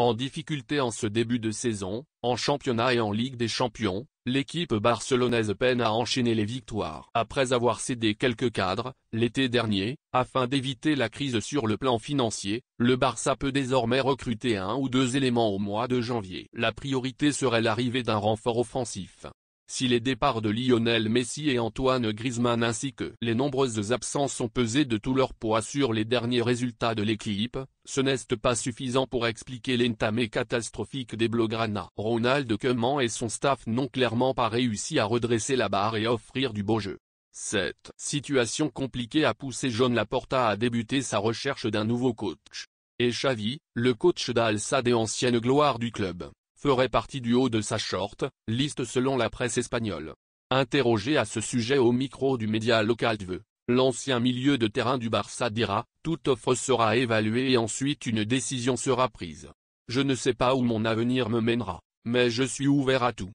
En difficulté en ce début de saison, en championnat et en Ligue des champions, l'équipe barcelonaise peine à enchaîner les victoires. Après avoir cédé quelques cadres, l'été dernier, afin d'éviter la crise sur le plan financier, le Barça peut désormais recruter un ou deux éléments au mois de janvier. La priorité serait l'arrivée d'un renfort offensif. Si les départs de Lionel Messi et Antoine Griezmann ainsi que les nombreuses absences ont pesé de tout leur poids sur les derniers résultats de l'équipe, ce n'est pas suffisant pour expliquer l'entamé catastrophique des Blaugrana. Ronald Koeman et son staff n'ont clairement pas réussi à redresser la barre et offrir du beau jeu. Cette situation compliquée a poussé John Laporta à débuter sa recherche d'un nouveau coach. Et Xavi, le coach d'Alsa des anciennes gloires du club, ferait partie du haut de sa short, liste selon la presse espagnole. Interrogé à ce sujet au micro du média local de l'ancien milieu de terrain du Barça dira, toute offre sera évaluée et ensuite une décision sera prise. Je ne sais pas où mon avenir me mènera, mais je suis ouvert à tout.